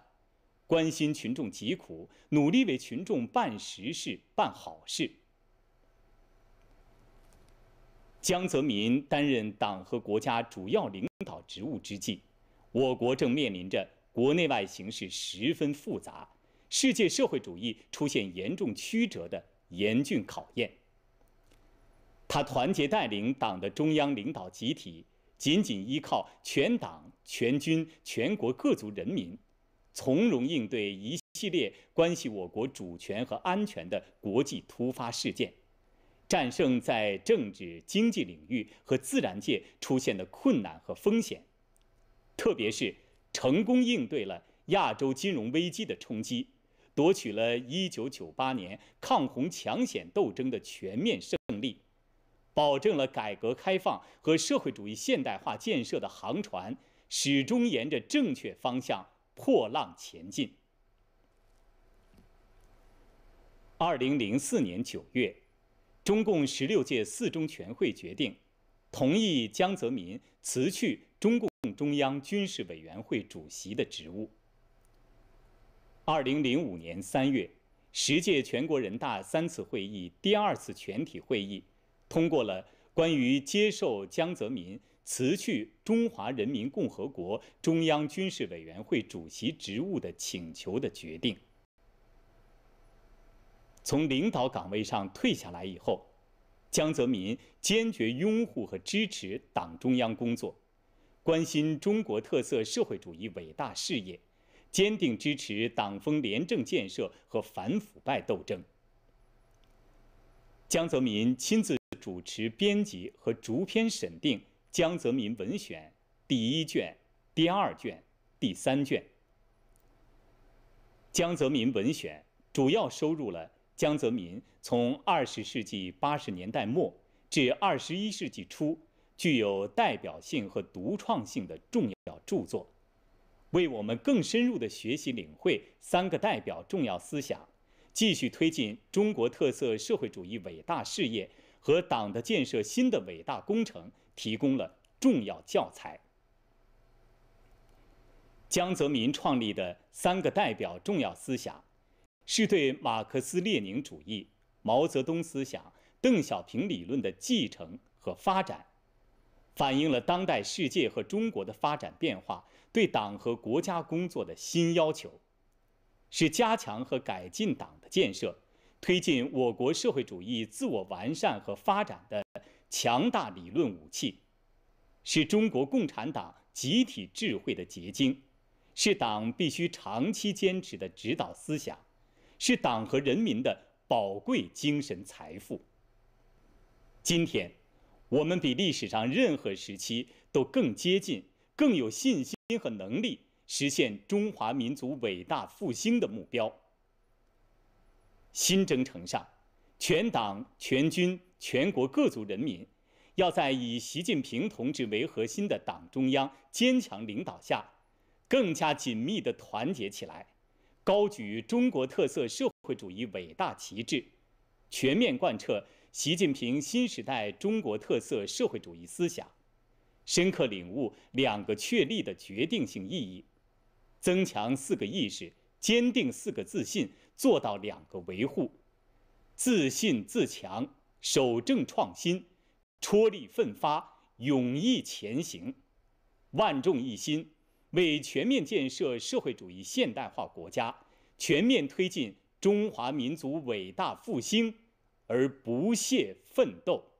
关心群众疾苦，努力为群众办实事、办好事。江泽民担任党和国家主要领导职务之际，我国正面临着国内外形势十分复杂、世界社会主义出现严重曲折的严峻考验。他团结带领党的中央领导集体，紧紧依靠全党。全军、全国各族人民从容应对一系列关系我国主权和安全的国际突发事件，战胜在政治、经济领域和自然界出现的困难和风险，特别是成功应对了亚洲金融危机的冲击，夺取了1998年抗洪抢险斗争的全面胜利，保证了改革开放和社会主义现代化建设的航船。始终沿着正确方向破浪前进。二零零四年九月，中共十六届四中全会决定，同意江泽民辞去中共中央军事委员会主席的职务。二零零五年三月，十届全国人大三次会议第二次全体会议通过了关于接受江泽民。辞去中华人民共和国中央军事委员会主席职务的请求的决定。从领导岗位上退下来以后，江泽民坚决拥护和支持党中央工作，关心中国特色社会主义伟大事业，坚定支持党风廉政建设和反腐败斗争。江泽民亲自主持编辑和逐篇审定。江泽民文选第一卷、第二卷、第三卷。江泽民文选主要收入了江泽民从二十世纪八十年代末至二十一世纪初具有代表性和独创性的重要著作，为我们更深入的学习领会“三个代表”重要思想，继续推进中国特色社会主义伟大事业和党的建设新的伟大工程。提供了重要教材。江泽民创立的“三个代表”重要思想，是对马克思列宁主义、毛泽东思想、邓小平理论的继承和发展，反映了当代世界和中国的发展变化，对党和国家工作的新要求，是加强和改进党的建设、推进我国社会主义自我完善和发展的。强大理论武器，是中国共产党集体智慧的结晶，是党必须长期坚持的指导思想，是党和人民的宝贵精神财富。今天，我们比历史上任何时期都更接近、更有信心和能力实现中华民族伟大复兴的目标。新征程上，全党全军。全国各族人民要在以习近平同志为核心的党中央坚强领导下，更加紧密地团结起来，高举中国特色社会主义伟大旗帜，全面贯彻习近平新时代中国特色社会主义思想，深刻领悟“两个确立”的决定性意义，增强“四个意识”，坚定“四个自信”，做到“两个维护”，自信自强。守正创新，踔厉奋发，勇毅前行，万众一心，为全面建设社会主义现代化国家，全面推进中华民族伟大复兴而不懈奋斗。